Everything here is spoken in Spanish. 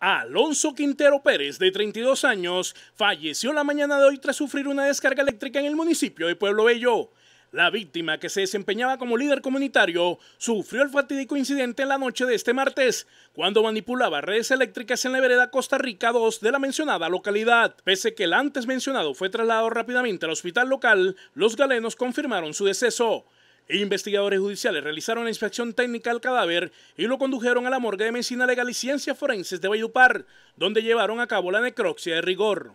Alonso Quintero Pérez, de 32 años, falleció la mañana de hoy tras sufrir una descarga eléctrica en el municipio de Pueblo Bello. La víctima, que se desempeñaba como líder comunitario, sufrió el fatídico incidente en la noche de este martes, cuando manipulaba redes eléctricas en la vereda Costa Rica 2 de la mencionada localidad. Pese que el antes mencionado fue trasladado rápidamente al hospital local, los galenos confirmaron su deceso. Investigadores judiciales realizaron la inspección técnica al cadáver y lo condujeron a la morgue de Medicina Legal y Ciencias Forenses de Bayupar, donde llevaron a cabo la necropsia de rigor.